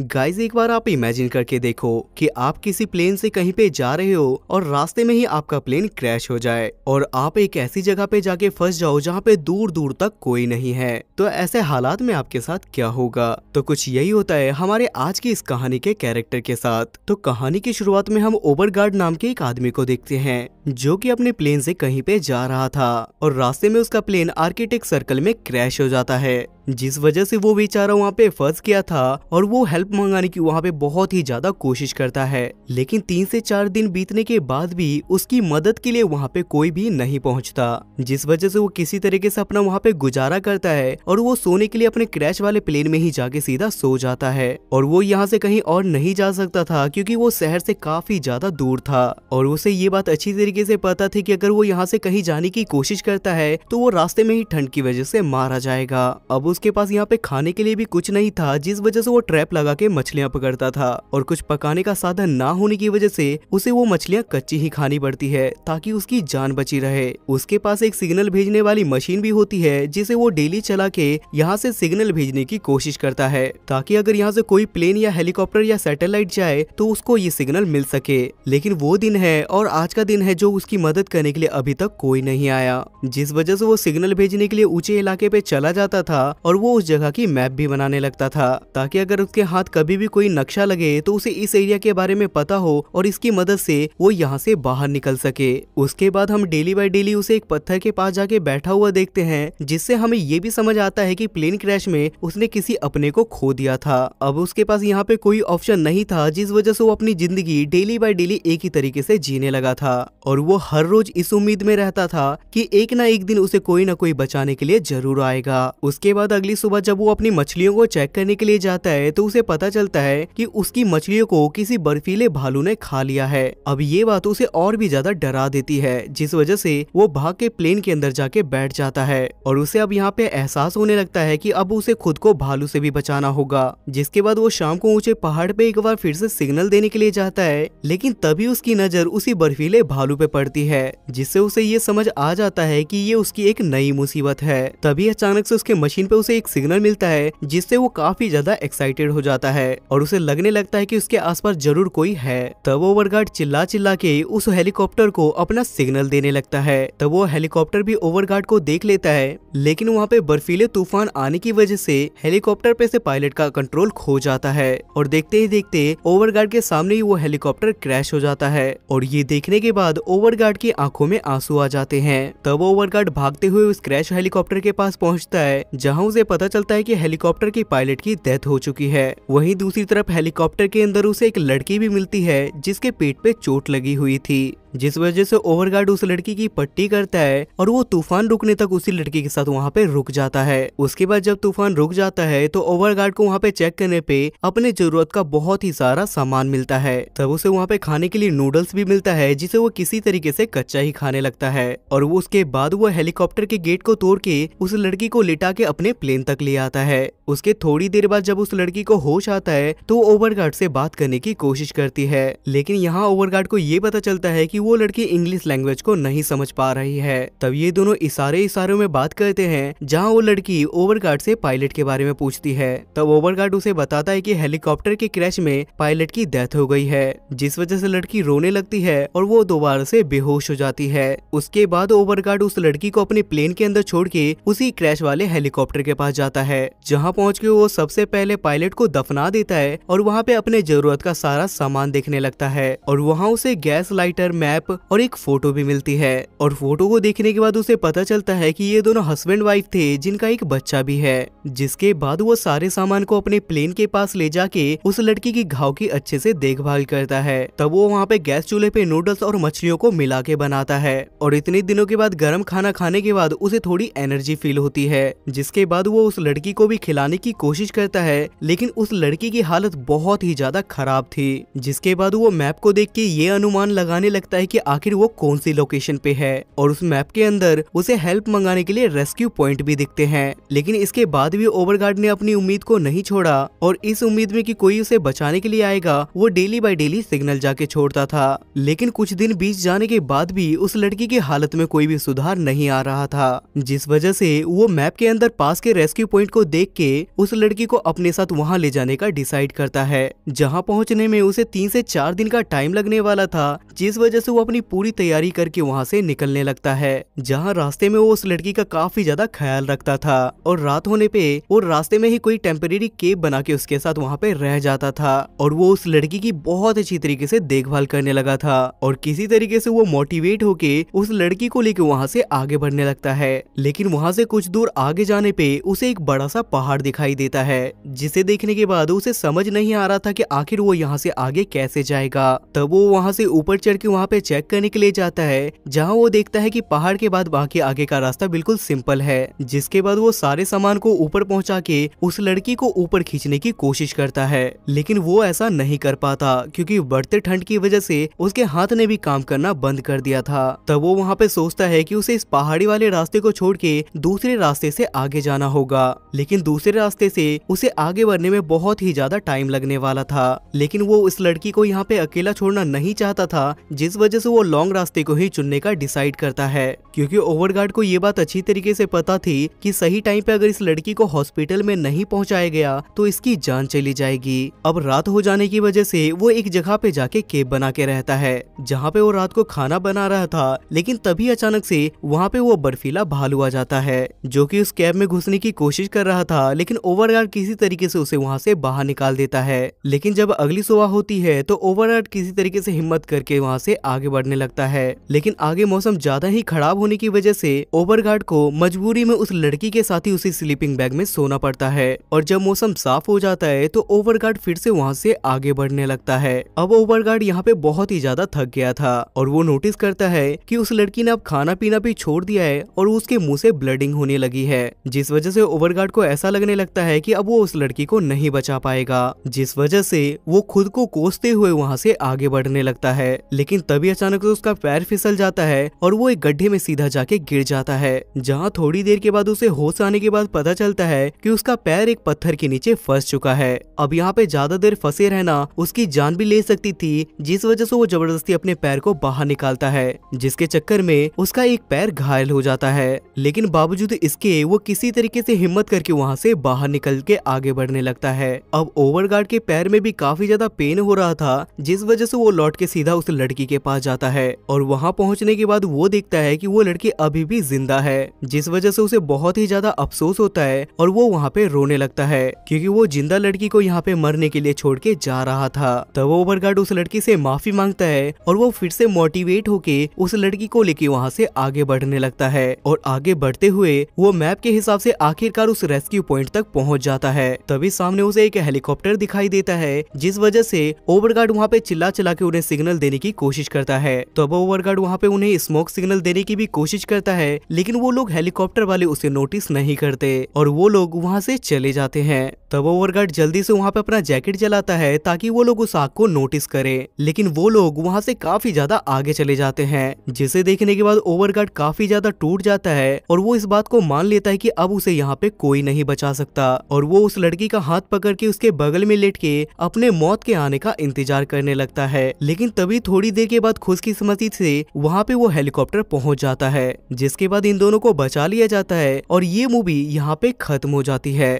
guys एक बार आप imagine करके देखो कि आप किसी प्लेन से कहीं पे जा रहे हो और रास्ते में ही आपका प्लेन क्रैश हो जाए और आप एक ऐसी जगह पे जाके फंस जाओ जहाँ पे दूर दूर तक कोई नहीं है तो ऐसे हालात में आपके साथ क्या होगा तो कुछ यही होता है हमारे आज की इस कहानी के कैरेक्टर के साथ तो कहानी की शुरुआत में हम ओबरगार्ड नाम के एक आदमी को देखते हैं जो की अपने प्लेन से कहीं पे जा रहा था और रास्ते में उसका प्लेन आर्किटेक्ट सर्कल में क्रैश हो जाता है जिस वजह से वो बेचारा वहाँ पे फंस गया था और वो हेल्प मंगाने की वहाँ पे बहुत ही ज्यादा कोशिश करता है लेकिन तीन से चार दिन बीतने के बाद भी उसकी मदद के लिए वहाँ पे कोई भी नहीं पहुँचता जिस वजह से वो किसी तरीके से अपना वहाँ पे गुजारा करता है और वो सोने के लिए अपने क्रैश वाले प्लेन में ही जाके सीधा सो जाता है और वो यहाँ से कहीं और नहीं जा सकता था क्योंकि वो शहर से काफी ज्यादा दूर था और उसे ये बात अच्छी तरीके से पता थी कि अगर वो यहाँ से कहीं जाने की कोशिश करता है तो वो रास्ते में ही ठंड की वजह से मारा जाएगा अब उस उसके पास यहाँ पे खाने के लिए भी कुछ नहीं था जिस वजह से वो ट्रैप लगा के मछलियाँ पकड़ता था और कुछ पकाने का साधन ना होने की वजह से उसे वो मछलियाँ कच्ची ही खानी पड़ती है ताकि उसकी जान बची रहे उसके पास एक सिग्नल भेजने वाली मशीन भी होती है जिसे वो डेली चला के यहाँ से सिग्नल भेजने की कोशिश करता है ताकि अगर यहाँ से कोई प्लेन या हेलीकॉप्टर या सैटेलाइट जाए तो उसको ये सिग्नल मिल सके लेकिन वो दिन है और आज का दिन है जो उसकी मदद करने के लिए अभी तक कोई नहीं आया जिस वजह से वो सिग्नल भेजने के लिए ऊंचे इलाके पे चला जाता था और वो उस जगह की मैप भी बनाने लगता था ताकि अगर उसके हाथ कभी भी कोई नक्शा लगे तो उसे इस एरिया के बारे में पता हो और इसकी मदद से वो यहाँ से बाहर निकल सके उसके बाद हम डेली बाय डेली उसे एक पत्थर के पास जाके बैठा हुआ देखते हैं जिससे हमें ये भी समझ आता है की प्लेन क्रैश में उसने किसी अपने को खो दिया था अब उसके पास यहाँ पे कोई ऑप्शन नहीं था जिस वजह से वो अपनी जिंदगी डेली बाय डेली एक ही तरीके से जीने लगा था और वो हर रोज इस उम्मीद में रहता था की एक ना एक दिन उसे कोई ना कोई बचाने के लिए जरूर आएगा उसके बाद अगली सुबह जब वो अपनी मछलियों को चेक करने के लिए जाता है तो उसे पता चलता है कि उसकी मछलियों को किसी बर्फीले भालू ने खा लिया है अब ये बात उसे और भी ज्यादा डरा देती है जिस वजह से वो भाग के प्लेन के अंदर जाके बैठ जाता है और उसे अब यहाँ पे एहसास होने लगता है की अब उसे खुद को भालू से भी बचाना होगा जिसके बाद वो शाम को ऊंचे पहाड़ पे एक बार फिर से सिग्नल देने के लिए जाता है लेकिन तभी उसकी नजर उसी बर्फीले भालू पे पड़ती है जिससे उसे ये समझ आ जाता है की ये उसकी एक नई मुसीबत है तभी अचानक से उसके मशीन पे तो उसे एक सिग्नल मिलता है जिससे वो काफी ज्यादा एक्साइटेड हो जाता है और उसे लगने लगता है की उसके आसपास जरूर कोई है तब ओवरगार्ड चिल्ला चिल्ला के उस हेलीकॉप्टर को अपना सिग्नल देने लगता है तब वो हेलीकॉप्टर भी ओवरगार्ड को देख लेता है लेकिन वहाँ पे बर्फीले तूफान आने की वजह से हेलीकॉप्टर पे से पायलट का कंट्रोल खो जाता है और देखते ही देखते ओवरगार्ड के सामने ही वो हेलीकॉप्टर क्रैश हो जाता है और ये देखने के बाद ओवरगार्ड की आंखों में आंसू आ जाते हैं तब ओवरगार्ड भागते हुए उस क्रैश हेलीकॉप्टर के पास पहुंचता है जहां हवाओं से पता चलता है कि हेलीकॉप्टर के पायलट की डेथ हो चुकी है वहीं दूसरी तरफ हेलीकॉप्टर के अंदर उसे एक लड़की भी मिलती है जिसके पेट पे चोट लगी हुई थी जिस वजह से ओवरगार्ड उस लड़की की पट्टी करता है और वो तूफान रुकने तक उसी लड़की के साथ वहाँ पे रुक जाता है उसके बाद जब तूफान रुक जाता है तो ओवरगार्ड को वहाँ पे चेक करने पे अपने जरूरत का बहुत ही सारा सामान मिलता है तब उसे वहाँ पे खाने के लिए नूडल्स भी मिलता है जिसे वो किसी तरीके से कच्चा ही खाने लगता है और वो उसके बाद वो हेलीकॉप्टर के गेट को तोड़ के उस लड़की को लिटा के अपने प्लेन तक ले आता है उसके थोड़ी देर बाद जब उस लड़की को होश आता है तो ओवरगार्ड से बात करने की कोशिश करती है लेकिन यहाँ ओवरगार्ड को ये पता चलता है कि वो लड़की इंग्लिश लैंग्वेज को नहीं समझ पा रही है तब ये दोनों इशारे इशारों में बात करते हैं जहाँ वो लड़की ओवरगार्ड से पायलट के बारे में पूछती है तब ओवरगार्ड उसे बताता है की हेलीकॉप्टर के क्रैश में पायलट की डेथ हो गई है जिस वजह से लड़की रोने लगती है और वो दोबारा से बेहोश हो जाती है उसके बाद ओवरगार्ड उस लड़की को अपने प्लेन के अंदर छोड़ के उसी क्रैश वाले हेलीकॉप्टर के पास जाता है जहाँ पहुंच के वो सबसे पहले पायलट को दफना देता है और वहाँ पे अपने जरूरत का सारा सामान देखने लगता है और वहाँ उसे गैस लाइटर मैप और एक फोटो भी मिलती है और फोटो को देखने के बाद उसे पता चलता है की ये दोनों हस्बैंड वाइफ थे जिनका एक बच्चा भी है जिसके बाद वो सारे सामान को अपने प्लेन के पास ले जाके उस लड़की की घाव की अच्छे से देखभाल करता है तब वो वहाँ पे गैस चूल्हे पे नूडल्स और मछलियों को मिला के बनाता है और इतने दिनों के बाद गर्म खाना खाने के बाद उसे थोड़ी एनर्जी फील होती है जिसके बाद वो उस लड़की को भी खिला बचाने की कोशिश करता है लेकिन उस लड़की की हालत बहुत ही ज्यादा खराब थी जिसके बाद वो मैप को देख के ये अनुमान लगाने लगता है की आखिर वो कौन सी लोकेशन पे है और उस मैप के अंदर उसे हेल्प मंगाने के लिए रेस्क्यू पॉइंट भी दिखते हैं लेकिन इसके बाद भी ओवर ने अपनी उम्मीद को नहीं छोड़ा और इस उम्मीद में की कोई उसे बचाने के लिए आएगा वो डेली बाई डेली सिग्नल जाके छोड़ता था लेकिन कुछ दिन बीच जाने के बाद भी उस लड़की की हालत में कोई भी सुधार नहीं आ रहा था जिस वजह से वो मैप के अंदर पास के रेस्क्यू पॉइंट को देख के उस लड़की को अपने साथ वहाँ ले जाने का डिसाइड करता है जहाँ पहुँचने में उसे तीन से चार दिन का टाइम लगने वाला था जिस वजह से वो अपनी पूरी तैयारी करके वहाँ से निकलने लगता है जहाँ रास्ते में वो उस लड़की का काफी ज्यादा ख्याल रखता था और रात होने पे वो रास्ते में ही कोई टेम्परेरी केब बना के उसके साथ वहाँ पे रह जाता था और वो उस लड़की की बहुत अच्छी तरीके से देखभाल करने लगा था और किसी तरीके से वो मोटिवेट होके उस लड़की को लेके वहाँ से आगे बढ़ने लगता है लेकिन वहाँ से कुछ दूर आगे जाने पे उसे एक बड़ा सा पहाड़ दिखाई देता है जिसे देखने के बाद उसे समझ नहीं आ रहा था कि आखिर वो यहाँ से आगे कैसे जाएगा तब वो वहाँ से ऊपर चढ़ के वहाँ पे चेक करने के लिए जाता है जहाँ वो देखता है की पहाड़ के बाद बाकी आगे का रास्ता बिल्कुल सिंपल है जिसके बाद वो सारे सामान को ऊपर पहुँचा के उस लड़की को ऊपर खींचने की कोशिश करता है लेकिन वो ऐसा नहीं कर पाता क्योंकि बढ़ते ठंड की वजह से उसके हाथ ने भी काम करना बंद कर दिया था तब वो वहाँ पे सोचता है कि उसे इस पहाड़ी वाले रास्ते को छोड़ के दूसरे रास्ते से आगे जाना होगा लेकिन दूसरे दूसरे रास्ते से उसे आगे बढ़ने में बहुत ही ज्यादा टाइम लगने वाला था लेकिन वो उस लड़की को यहाँ पे अकेला छोड़ना नहीं चाहता था जिस वजह से वो लॉन्ग रास्ते को ही चुनने का डिसाइड करता है क्योंकि ओवर को ये बात अच्छी तरीके से पता थी कि सही टाइम पे अगर इस लड़की को हॉस्पिटल में नहीं पहुँचाया गया तो इसकी जान चली जाएगी अब रात हो जाने की वजह से वो एक जगह पे जाके केब बना के रहता है जहाँ पे वो रात को खाना बना रहा था लेकिन तभी अचानक से वहाँ पे वो बर्फीला भालू आ जाता है जो कि उस कैब में घुसने की कोशिश कर रहा था लेकिन ओवरगार्ड किसी तरीके से उसे वहां से बाहर निकाल देता है लेकिन जब अगली सुबह होती है तो ओवरगार्ड किसी तरीके से हिम्मत करके वहां से आगे बढ़ने लगता है लेकिन आगे मौसम ज्यादा ही खराब होने की वजह से ओवरगार्ड को मजबूरी में उस लड़की के साथ ही उसी स्लीपिंग बैग में सोना पड़ता है और जब मौसम साफ हो जाता है तो ओवरगार्ड फिर से वहाँ से आगे बढ़ने लगता है अब ओवरगार्ड यहाँ पे बहुत ही ज्यादा थक गया था और वो नोटिस करता है कि उस लड़की ने अब खाना पीना भी छोड़ दिया है और उसके मुंह से ब्लडिंग होने लगी है जिस वजह से ओवरगार्ड को ऐसा लगने लगने लगता है कि अब वो उस लड़की को नहीं बचा पाएगा जिस वजह से वो खुद को कोसते हुए वहाँ से आगे बढ़ने लगता है लेकिन तभी अचानक से उसका पैर फिसल जाता है और वो एक गड्ढे में सीधा जाके गिर जाता है जहाँ थोड़ी देर के बाद उसे होश आने के बाद पता चलता है की उसका पैर एक पत्थर के नीचे फंस चुका है अब यहाँ पे ज्यादा देर फंसे रहना उसकी जान भी ले सकती थी जिस वजह से वो जबरदस्ती अपने पैर को बाहर निकालता है जिसके चक्कर में उसका एक पैर घायल हो जाता है लेकिन बावजूद इसके वो किसी तरीके से हिम्मत करके वहाँ से बाहर निकल के आगे बढ़ने लगता है अब ओवरगार्ड के पैर में भी काफी ज्यादा पेन हो रहा था जिस वजह से वो लौट के सीधा उस लड़की के पास जाता है और वहाँ पहुँचने के बाद वो देखता है की वो लड़की अभी भी जिंदा है जिस वजह से उसे बहुत ही ज्यादा अफसोस होता है और वो वहाँ पे रोने लगता है क्यूँकी वो जिंदा लड़की को यहाँ पे मरने के लिए छोड़ के जा रहा था तब ओवर उस लड़की से माफी मांगता है और वो फिर से मोटिवेट होके उस लड़की को लेके वहाँ से आगे बढ़ने लगता है और आगे बढ़ते हुए वो मैप के हिसाब से आखिरकार उस रेस्क्यू पॉइंट फीट तक पहुंच जाता है तभी सामने उसे एक हेलीकॉप्टर दिखाई देता है जिस वजह से ओवर गार्ड वहाँ पे चिल्ला चिल्ला के उन्हें सिग्नल देने की कोशिश करता है तब ओवर गार्ड वहाँ पे उन्हें स्मोक सिग्नल देने की भी कोशिश करता है लेकिन वो लोग हेलीकॉप्टर वाले उसे नोटिस नहीं करते और वो लोग वहाँ से चले जाते हैं तब ओवर गार्ड जल्दी से वहाँ पे अपना जैकेट जलाता है ताकि वो लोग उस आग को नोटिस करे लेकिन वो लोग वहाँ से काफी ज्यादा आगे चले जाते हैं जिसे देखने के बाद ओवर गार्ड काफी ज्यादा टूट जाता है और वो इस बात को मान लेता है की अब उसे यहाँ पे कोई नहीं बचा सकता और वो उस लड़की का हाथ पकड़ के उसके बगल में लेट के अपने मौत के आने का इंतजार करने लगता है लेकिन तभी थोड़ी देर के बाद खुशकिस्मती से वहाँ पे वो हेलीकॉप्टर पहुँच जाता है जिसके बाद इन दोनों को बचा लिया जाता है और ये मूवी यहाँ पे खत्म हो जाती है